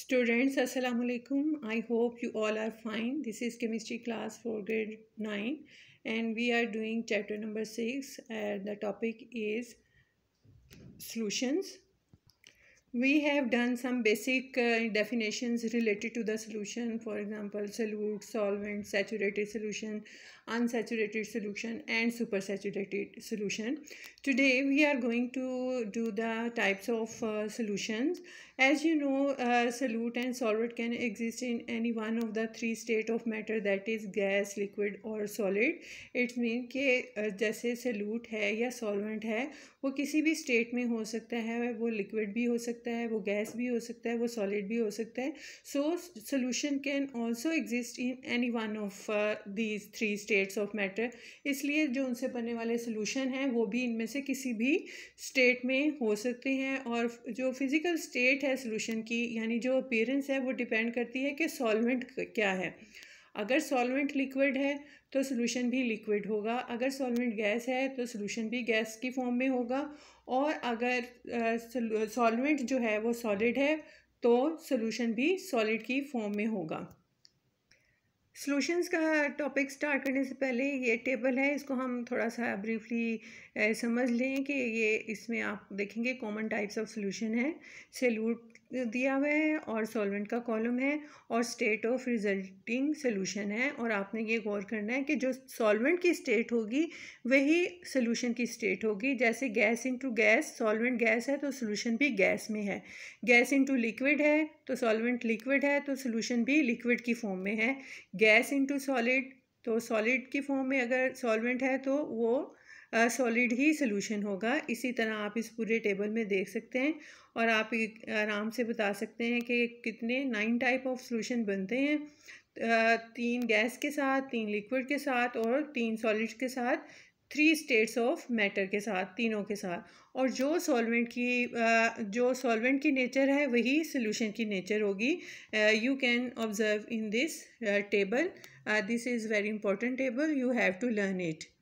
Students, Assalamu alaikum. I hope you all are fine. This is chemistry class for grade 9 and we are doing chapter number 6 and the topic is solutions. we have done some basic uh, definitions related to the solution for example solute solvent saturated solution unsaturated solution and supersaturated solution today we are going to do the types of uh, solutions as you know uh, solute and solvent can exist in any one of the three state of matter that is gas liquid or solid it means ke uh, jaise solute hai ya solvent hai wo kisi bhi state mein ho sakta hai wo liquid bhi ho sakta सकता है वो gas भी हो सकता है वो solid भी हो सकता है so solution can also exist in any one of these three states of matter इसलिए जो उनसे बनने वाले सोल्यूशन हैं वो भी इनमें से किसी भी स्टेट में हो सकते हैं और जो फिज़िकल स्टेट है सोल्यूशन की यानी जो अपेयरेंस है वो डिपेंड करती है कि सॉलमेंट क्या है अगर सॉल्वेंट लिक्विड है तो सोल्यूशन भी लिक्विड होगा अगर सॉल्वेंट गैस है तो सोल्यूशन भी गैस की फॉर्म में होगा और अगर सॉल्वेंट जो है वो सॉलिड है तो सोल्यूशन भी सॉलिड की फॉर्म में होगा सॉल्यूशंस का टॉपिक स्टार्ट करने से पहले ये टेबल है इसको हम थोड़ा सा ब्रीफली समझ लें कि ये इसमें आप देखेंगे कॉमन टाइप्स ऑफ सॉल्यूशन है सेल्यूट दिया हुआ है और सॉल्वेंट का कॉलम है और स्टेट ऑफ रिजल्टिंग सोल्यूशन है और आपने ये गौर करना है कि जो सॉल्वेंट की स्टेट होगी वही सोल्यूशन की स्टेट होगी जैसे gas into gas solvent gas है तो सोल्यूशन भी गैस में है गैस इनटू लिक्विड है तो सॉल्वेंट लिक्विड है तो सोल्यूशन भी लिक्विड की फॉर्म में है गैस इंटू सॉलिड तो सॉलिड की फॉर्म में अगर सॉलवेंट है तो वो सॉलिड ही सोल्यूशन होगा इसी तरह आप इस पूरे टेबल में देख सकते हैं और आप आराम से बता सकते हैं कि कितने नाइन टाइप ऑफ सोल्यूशन बनते हैं तीन गैस के साथ तीन लिक्विड के साथ और तीन सॉलिड के साथ थ्री स्टेट्स ऑफ मैटर के साथ तीनों के साथ और जो सॉल्वेंट की जो सॉल्वेंट की नेचर है वही सोल्यूशन की नेचर होगी you can observe in this table this is very important table you have to learn it